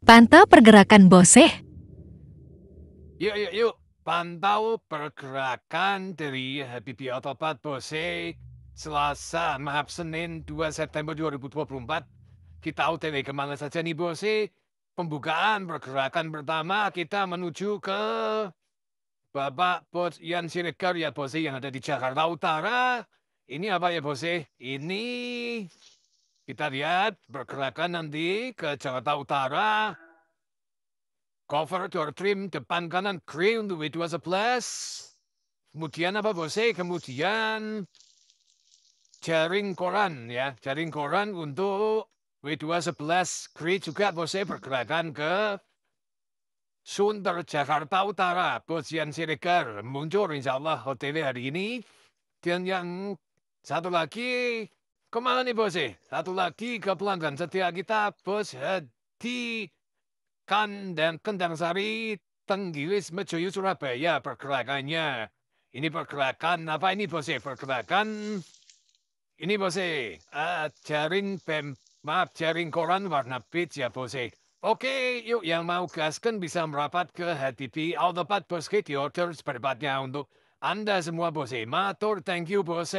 Pantau pergerakan boseh. Yuk, yuk, yuk. Pantau pergerakan dari Habibi Otopat Bose Selasa, maaf Senin 2 September 2024. Kita OTW kemana saja nih Bose? Pembukaan pergerakan pertama kita menuju ke Bapak Bos Yan Siregar ya Bose yang ada di Jakarta Utara. Ini apa ya Bose? Ini kita lihat pergerakan nanti ke Jakarta Utara. Cover door trim depan kanan green which was a plus. Kemudian apa bose? Kemudian jaring koran ya, jaring koran untuk w plus. Kri juga bose pergerakan ke Sunter Jakarta Utara, Bosian Siregar muncul insya Allah hotelnya hari ini. Dan yang satu lagi kemana nih bos sih? Satu lagi ke pelanggan setia kita, bos di Kandang Kendang Sari, Tenggilis Mejoyo Surabaya pergerakannya. Ini pergerakan apa ini bos sih? Pergerakan ini bos sih, uh, jaring pem maaf jaring koran warna peach ya bos Oke, yuk yang mau gaskan bisa merapat ke HTP Autopat Bos Kit Orders berbatnya untuk Anda semua bos. Matur, thank you bos.